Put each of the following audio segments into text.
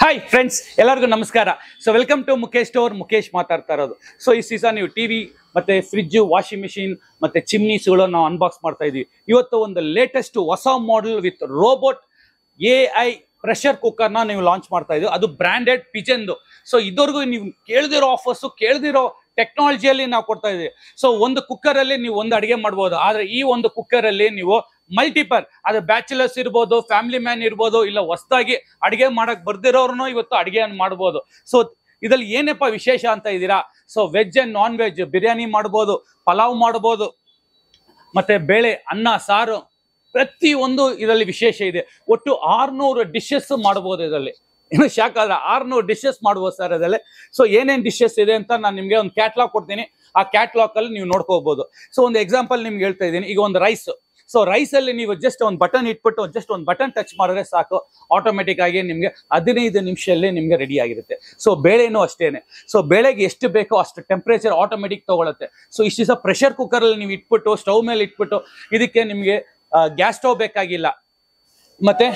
hi friends ಎಲ್ಲರಿಗೂ ನಮಸ್ಕಾರ so welcome to Mukesh store Mukesh ಮಾತಾಡ್ತಾ ಇರೋದು ಸೊ ಈ ಸೀಸನ್ ನೀವು ಟಿ ವಿ ಮತ್ತೆ ಫ್ರಿಜ್ಜು ವಾಷಿಂಗ್ ಮಿಷಿನ್ ಮತ್ತೆ ಚಿಮ್ನೀಸ್ಗಳು ನಾವು ಅನ್ಬಾಕ್ಸ್ ಮಾಡ್ತಾ ಇದೀವಿ ಇವತ್ತು ಒಂದು ಲೇಟೆಸ್ಟ್ ಹೊಸ model with robot A I pressure ಕುಕ್ಕರ್ನ ನೀವು ಲಾಂಚ್ ಮಾಡ್ತಾ ಇದೀವಿ ಅದು ಬ್ರ್ಯಾಂಡೆಡ್ ಪಿಜನ್ದು ಸೊ ಇದುವರೆಗೂ ನೀವು ಕೇಳ್ದಿರೋ ಆಫರ್ಸು ಕೇಳ್ದಿರೋ ಟೆಕ್ನಾಲಜಿಯಲ್ಲಿ ನಾವು ಕೊಡ್ತಾ ಇದ್ದೀವಿ ಸೊ ಒಂದು ಕುಕ್ಕರಲ್ಲಿ ನೀವು ಒಂದು ಅಡುಗೆ ಮಾಡ್ಬೋದು ಆದರೆ ಈ ಒಂದು ಕುಕ್ಕರಲ್ಲಿ ನೀವು ಮಲ್ಟಿಪರ್ ಅದು ಬ್ಯಾಚುಲರ್ಸ್ ಇರ್ಬೋದು ಫ್ಯಾಮಿಲಿ ಮ್ಯಾನ್ ಇರ್ಬೋದು ಇಲ್ಲ ಹೊಸದಾಗಿ ಅಡುಗೆ ಮಾಡಕ್ ಬರ್ದಿರೋರ್ನು ಇವತ್ತು ಅಡುಗೆಯನ್ನು ಮಾಡ್ಬೋದು ಸೊ ಇದರಲ್ಲಿ ಏನಪ್ಪ ವಿಶೇಷ ಅಂತ ಇದ್ದೀರಾ so veg and non veg biryani ಮಾಡ್ಬೋದು ಪಲಾವ್ ಮಾಡ್ಬೋದು ಮತ್ತೆ ಬೇಳೆ ಅನ್ನ ಸಾರು ಪ್ರತಿಯೊಂದು ಇದರಲ್ಲಿ ವಿಶೇಷ ಇದೆ ಒಟ್ಟು ಆರುನೂರು ಡಿಶಸ್ ಮಾಡ್ಬೋದು ಇದರಲ್ಲಿ ಇನ್ನು ಶಾಕಾದ್ರೆ ಆರ್ನೂರು ಡಿಶಸ್ ಮಾಡ್ಬೋದು ಸರ್ ಅದರಲ್ಲಿ ಸೊ ಏನೇನು ಡಿಶಸ್ ಇದೆ ಅಂತ ನಾನು ನಿಮಗೆ ಒಂದು ಕ್ಯಾಟ್ಲಾಗ್ ಕೊಡ್ತೀನಿ ಆ ಕ್ಯಾಟ್ಲಾಗಲ್ಲಿ ನೀವು ನೋಡ್ಕೋಬೋದು ಸೊ ಒಂದು ಎಕ್ಸಾಂಪಲ್ ನಿಮ್ಗೆ ಹೇಳ್ತಾ ಇದ್ದೀನಿ ಈಗ ಒಂದು ರೈಸ್ ಸೊ ರೈಸ್ ಅಲ್ಲಿ ನೀವು ಜಸ್ಟ್ ಒಂದು ಬಟನ್ ಇಟ್ಬಿಟ್ಟು ಜಸ್ಟ್ ಒಂದು ಬಟನ್ ಟಚ್ ಮಾಡಿದ್ರೆ ಸಾಕು ಆಟೋಮೆಟಿಕ್ ಆಗಿ ನಿಮಗೆ ಹದಿನೈದು ನಿಮಿಷದಲ್ಲಿ ನಿಮಗೆ ರೆಡಿ ಆಗಿರುತ್ತೆ ಸೊ ಬೇಳೆನೂ ಅಷ್ಟೇನೆ ಸೊ ಬೇಳೆಗೆ ಎಷ್ಟು ಬೇಕೋ ಅಷ್ಟು ಟೆಂಪ್ರೇಚರ್ ಆಟೋಮೆಟಿಕ್ ತಗೊಳುತ್ತೆ ಸೊ ಇಷ್ಟು ದಿವಸ ಪ್ರೆಷರ್ ಕುಕ್ಕರ್ ಅಲ್ಲಿ ನೀವು ಇಟ್ಬಿಟ್ಟು ಸ್ಟವ್ ಮೇಲೆ ಇಟ್ಬಿಟ್ಟು ಇದಕ್ಕೆ ನಿಮಗೆ ಗ್ಯಾಸ್ ಸ್ಟವ್ ಬೇಕಾಗಿಲ್ಲ ಮತ್ತೆ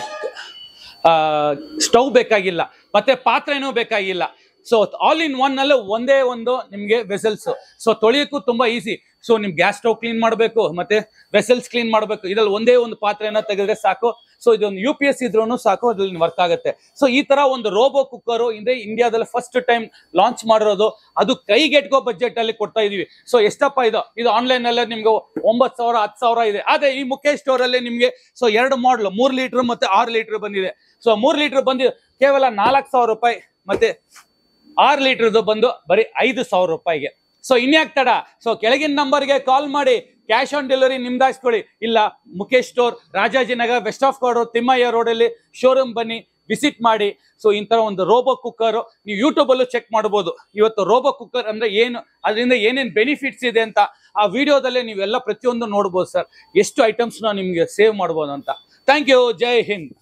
ಸ್ಟವ್ ಬೇಕಾಗಿಲ್ಲ ಮತ್ತೆ ಪಾತ್ರೆನೂ ಬೇಕಾಗಿಲ್ಲ ಸೊ ಆಲ್ ಇನ್ ಒನ್ ಅಲ್ಲೇ ಒಂದೇ ಒಂದು ನಿಮಗೆ ವೆಸಲ್ಸ್ ಸೊ ತೊಳೆಯೋಕ್ಕೂ ತುಂಬಾ ಈಸಿ ಸೊ ನಿಮ್ ಗ್ಯಾಸ್ ಸ್ಟವ್ ಕ್ಲೀನ್ ಮಾಡಬೇಕು ಮತ್ತೆ ವೆಸಲ್ಸ್ ಕ್ಲೀನ್ ಮಾಡಬೇಕು ಇದ್ರಲ್ಲಿ ಒಂದೇ ಒಂದು ಪಾತ್ರೆಯನ್ನು ತೆಗೆದ್ರೆ ಸಾಕು ಸೊ ಇದೊಂದು ಯು ಪಿ ಎಸ್ ಇದ್ರೂ ಸಾಕು ಅದ್ರಲ್ಲಿ ವರ್ಕ್ ಆಗುತ್ತೆ ಸೊ ಈ ತರ ಒಂದು ರೋಬೋ ಕುಕ್ಕರ್ ಇಂದ್ರೆ ಇಂಡಿಯಾದಲ್ಲಿ ಫಸ್ಟ್ ಟೈಮ್ ಲಾಂಚ್ ಮಾಡಿರೋದು ಅದು ಕೈಗೆಟ್ಕೋ ಬಜೆಟ್ ಅಲ್ಲಿ ಕೊಡ್ತಾ ಇದೀವಿ ಸೊ ಎಷ್ಟಪ್ಪ ಇದು ಇದು ಆನ್ಲೈನ್ ಅಲ್ಲೇ ನಿಮ್ಗೆ ಒಂಬತ್ತು ಸಾವಿರ ಹತ್ತು ಸಾವಿರ ಇದೆ ಆದ್ರೆ ಈ ಮುಖೇಶ್ ಸ್ಟೋರ್ ಅಲ್ಲಿ ನಿಮ್ಗೆ ಸೊ ಎರಡು ಮಾಡಲ್ ಮೂರ್ ಲೀಟರ್ ಮತ್ತೆ ಆರು ಲೀಟರ್ ಬಂದಿದೆ ಸೊ ಮೂರ್ ಲೀಟರ್ ಬಂದಿದೆ ಕೇವಲ ನಾಲ್ಕು ಸಾವಿರ ರೂಪಾಯಿ ಮತ್ತೆ ಆರು ಲೀಟರ್ದು ಬಂದು ಬರೀ ಐದು ಸಾವಿರ ರೂಪಾಯಿಗೆ ಸೊ ಇನ್ಯಾಕ್ ತಡ ಸೊ ಕೆಳಗಿನ ನಂಬರ್ಗೆ ಕಾಲ್ ಮಾಡಿ ಕ್ಯಾಶ್ ಆನ್ ಡೆಲಿವರಿ ನಿಮ್ದಾಯಿಸ್ಕೊಳ್ಳಿ ಇಲ್ಲ Mukesh store Rajajinagar west of chord Thimmaiah ರೋಡಲ್ಲಿ ಶೋರೂಮ್ ಬನ್ನಿ ವಿಸಿಟ್ ಮಾಡಿ ಸೊ ಇಂಥ ಒಂದು ರೋಬೋ ಕುಕ್ಕರ್ ನೀವು ಯೂಟ್ಯೂಬಲ್ಲೂ ಚೆಕ್ ಮಾಡ್ಬೋದು ಇವತ್ತು ರೋಬೋ ಕುಕ್ಕರ್ ಅಂದರೆ ಏನು ಅದರಿಂದ ಏನೇನು ಬೆನಿಫಿಟ್ಸ್ ಇದೆ ಅಂತ ಆ ವಿಡಿಯೋದಲ್ಲೇ ನೀವೆಲ್ಲ ಪ್ರತಿಯೊಂದು ನೋಡ್ಬೋದು ಸರ್ ಎಷ್ಟು ಐಟಮ್ಸ್ನ ನಿಮಗೆ ಸೇವ್ ಮಾಡ್ಬೋದು ಅಂತ ಥ್ಯಾಂಕ್ ಯು ಜೈ ಹಿಂದ್